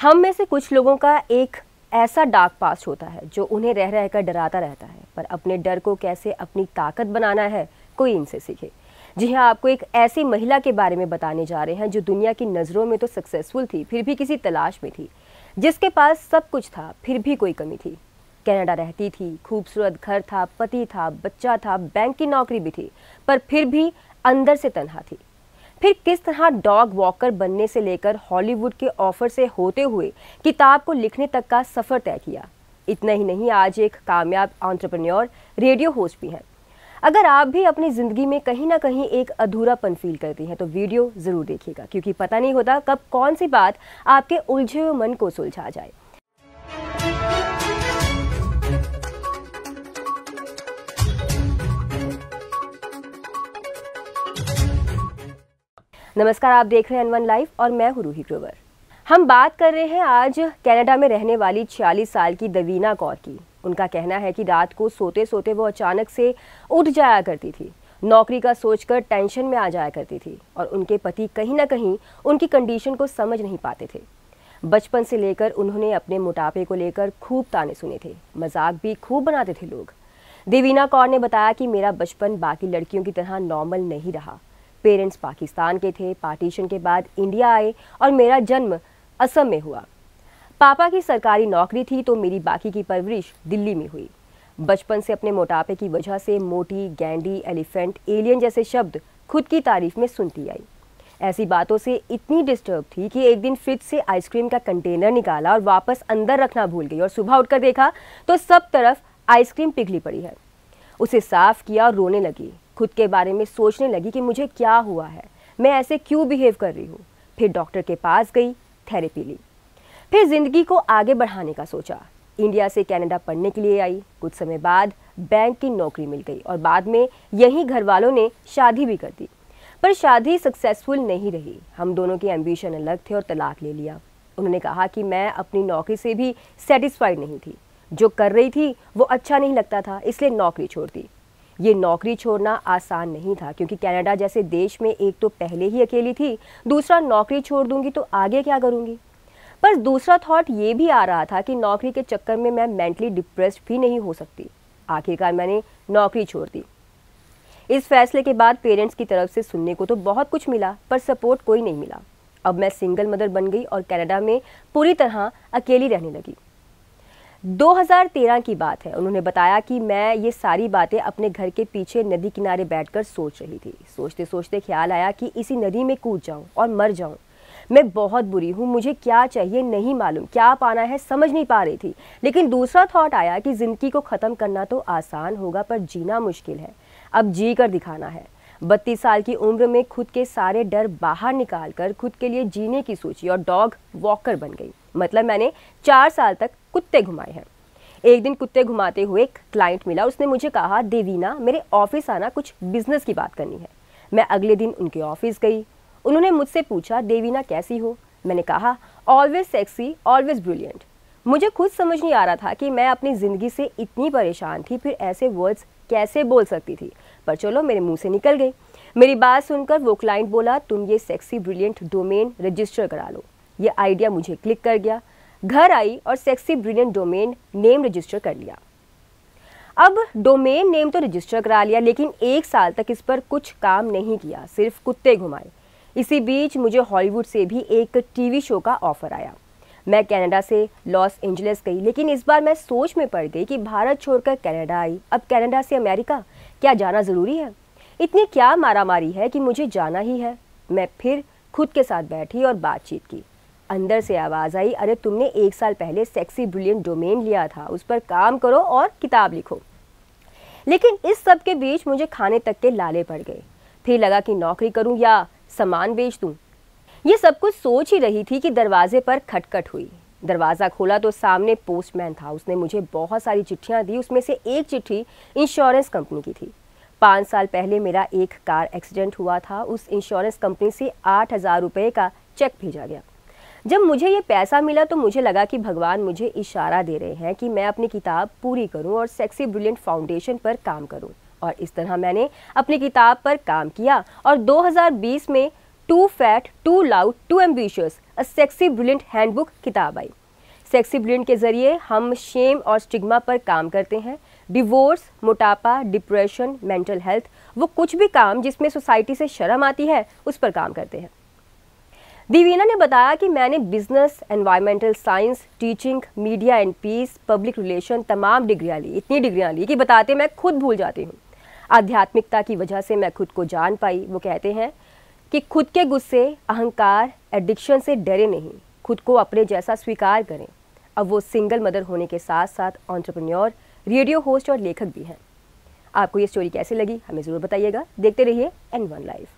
हम में से कुछ लोगों का एक ऐसा डार्क पास्ट होता है जो उन्हें रह रह कर डराता रहता है पर अपने डर को कैसे अपनी ताकत बनाना है कोई इनसे सीखे जी हाँ आपको एक ऐसी महिला के बारे में बताने जा रहे हैं जो दुनिया की नज़रों में तो सक्सेसफुल थी फिर भी किसी तलाश में थी जिसके पास सब कुछ था फिर भी कोई कमी थी कनाडा रहती थी खूबसूरत घर था पति था बच्चा था बैंक की नौकरी भी थी पर फिर भी अंदर से तनहा थी फिर किस तरह डॉग वॉकर बनने से लेकर हॉलीवुड के ऑफर से होते हुए किताब को लिखने तक का सफ़र तय किया इतना ही नहीं आज एक कामयाब ऑन्टरप्रन्योर रेडियो होस्ट भी हैं अगर आप भी अपनी ज़िंदगी में कहीं ना कहीं एक अधूरापन फील करती हैं तो वीडियो ज़रूर देखिएगा क्योंकि पता नहीं होता कब कौन सी बात आपके उलझे हुए मन को सुलझा जाए नमस्कार आप देख रहे हैं अनवन लाइव और मैं हूँ रूही ग्रोवर हम बात कर रहे हैं आज कनाडा में रहने वाली छियालीस साल की दवीना कौर की उनका कहना है कि रात को सोते सोते वो अचानक से उठ जाया करती थी नौकरी का सोचकर टेंशन में आ जाया करती थी और उनके पति कहीं ना कहीं उनकी कंडीशन को समझ नहीं पाते थे बचपन से लेकर उन्होंने अपने मोटापे को लेकर खूब ताने सुने थे मजाक भी खूब बनाते थे लोग देवीना कौर ने बताया कि मेरा बचपन बाकी लड़कियों की तरह नॉर्मल नहीं रहा पेरेंट्स पाकिस्तान के थे पार्टीशन के बाद इंडिया आए और मेरा जन्म असम में हुआ पापा की सरकारी नौकरी थी तो मेरी बाकी की परवरिश दिल्ली में हुई बचपन से अपने मोटापे की वजह से मोटी गैंडी एलिफेंट एलियन जैसे शब्द खुद की तारीफ में सुनती आई ऐसी बातों से इतनी डिस्टर्ब थी कि एक दिन फ्रिज से आइसक्रीम का कंटेनर निकाला और वापस अंदर रखना भूल गई और सुबह उठकर देखा तो सब तरफ आइसक्रीम पिघली पड़ी है उसे साफ किया और रोने लगी खुद के बारे में सोचने लगी कि मुझे क्या हुआ है मैं ऐसे क्यों बिहेव कर रही हूँ फिर डॉक्टर के पास गई थेरेपी ली फिर ज़िंदगी को आगे बढ़ाने का सोचा इंडिया से कनाडा पढ़ने के लिए आई कुछ समय बाद बैंक की नौकरी मिल गई और बाद में यहीं घर वालों ने शादी भी कर दी पर शादी सक्सेसफुल नहीं रही हम दोनों के एम्बिशन अलग थे और तलाक ले लिया उन्होंने कहा कि मैं अपनी नौकरी से भी सेटिस्फाइड नहीं थी जो कर रही थी वो अच्छा नहीं लगता था इसलिए नौकरी छोड़ दी ये नौकरी छोड़ना आसान नहीं था क्योंकि कनाडा जैसे देश में एक तो पहले ही अकेली थी दूसरा नौकरी छोड़ दूंगी तो आगे क्या करूँगी पर दूसरा थॉट ये भी आ रहा था कि नौकरी के चक्कर में मैं मेंटली डिप्रेस्ड भी नहीं हो सकती आखिरकार मैंने नौकरी छोड़ दी इस फैसले के बाद पेरेंट्स की तरफ से सुनने को तो बहुत कुछ मिला पर सपोर्ट कोई नहीं मिला अब मैं सिंगल मदर बन गई और कनाडा में पूरी तरह अकेली रहने लगी 2013 की बात है उन्होंने बताया कि मैं ये सारी बातें अपने घर के पीछे नदी किनारे बैठकर सोच रही थी सोचते सोचते ख्याल आया कि इसी नदी में कूद जाऊं और मर जाऊं मैं बहुत बुरी हूँ मुझे क्या चाहिए नहीं मालूम क्या पाना है समझ नहीं पा रही थी लेकिन दूसरा थॉट आया कि ज़िंदगी को ख़त्म करना तो आसान होगा पर जीना मुश्किल है अब जी कर दिखाना है बत्तीस साल की उम्र में खुद के सारे डर बाहर निकाल कर खुद के लिए जीने की सोची और डॉग वॉकर बन गई मतलब मैंने चार साल तक कुत्ते घुमाए हैं एक दिन कुत्ते घुमाते हुए एक क्लाइंट मिला उसने मुझे कहा देवीना मेरे ऑफिस आना कुछ बिजनेस की बात करनी है मैं अगले दिन उनके ऑफिस गई उन्होंने मुझसे पूछा देवीना कैसी हो मैंने कहा ऑलवेज सेक्सी ऑलवेज ब्रिलियंट मुझे खुद समझ नहीं आ रहा था कि मैं अपनी ज़िंदगी से इतनी परेशान थी फिर ऐसे वर्ड्स कैसे बोल सकती थी पर चलो मेरे मुंह से निकल गई मेरी बात सुनकर वो क्लाइंट बोला तुम ये सेक्सी ब्रिलियंट डोमेन रजिस्टर करा लो ये आइडिया मुझे क्लिक कर गया घर आई और sexy brilliant domain name register कर लिया अब डोमेन नेम तो रजिस्टर करा लिया लेकिन एक साल तक इस पर कुछ काम नहीं किया सिर्फ कुत्ते घुमाए इसी बीच मुझे हॉलीवुड से भी एक टीवी शो का ऑफर आया मैं कनाडा से लॉस एंजलिस गई लेकिन इस बार मैं सोच में पड़ गई कि भारत छोड़कर कनाडा आई अब कनाडा से अमेरिका क्या जाना ज़रूरी है इतनी क्या मारामारी है कि मुझे जाना ही है मैं फिर खुद के साथ बैठी और बातचीत की अंदर से आवाज़ आई अरे तुमने एक साल पहले सेक्सी ब्रिलियंट डोमेन लिया था उस पर काम करो और किताब लिखो लेकिन इस सब के बीच मुझे खाने तक के लाले पड़ गए फिर लगा कि नौकरी करूं या सामान बेच दूं ये सब कुछ सोच ही रही थी कि दरवाजे पर खटखट हुई दरवाज़ा खोला तो सामने पोस्टमैन था उसने मुझे बहुत सारी चिट्ठियाँ दी उसमें से एक चिट्ठी इंश्योरेंस कंपनी की थी पाँच साल पहले मेरा एक कार एक्सीडेंट हुआ था उस इंश्योरेंस कंपनी से आठ हज़ार रुपये का चेक भेजा गया जब मुझे ये पैसा मिला तो मुझे लगा कि भगवान मुझे इशारा दे रहे हैं कि मैं अपनी किताब पूरी करूं और सेक्सी ब्रिलियंट फाउंडेशन पर काम करूं और इस तरह मैंने अपनी किताब पर काम किया और 2020 में too fat too loud too ambitious a sexy brilliant handbook किताब आई सेक्सी ब्रिलियंट के ज़रिए हम शेम और स्टिग्मा पर काम करते हैं डिवोर्स मोटापा डिप्रेशन मेंटल हेल्थ वो कुछ भी काम जिसमें सोसाइटी से शर्म आती है उस पर काम करते हैं दिवीना ने बताया कि मैंने business environmental science teaching media and peace public relation तमाम डिग्रियाँ ली इतनी डिग्रियाँ ली कि बताते मैं खुद भूल जाती हूँ आध्यात्मिकता की वजह से मैं खुद को जान पाई वो कहते हैं कि खुद के गुस्से अहंकार एडिक्शन से डरे नहीं खुद को अपने जैसा स्वीकार करें अब वो सिंगल मदर होने के साथ साथ ऑन्टरप्रन्योर रेडियो होस्ट और लेखक भी हैं आपको ये स्टोरी कैसी लगी हमें ज़रूर बताइएगा देखते रहिए एन वन लाइफ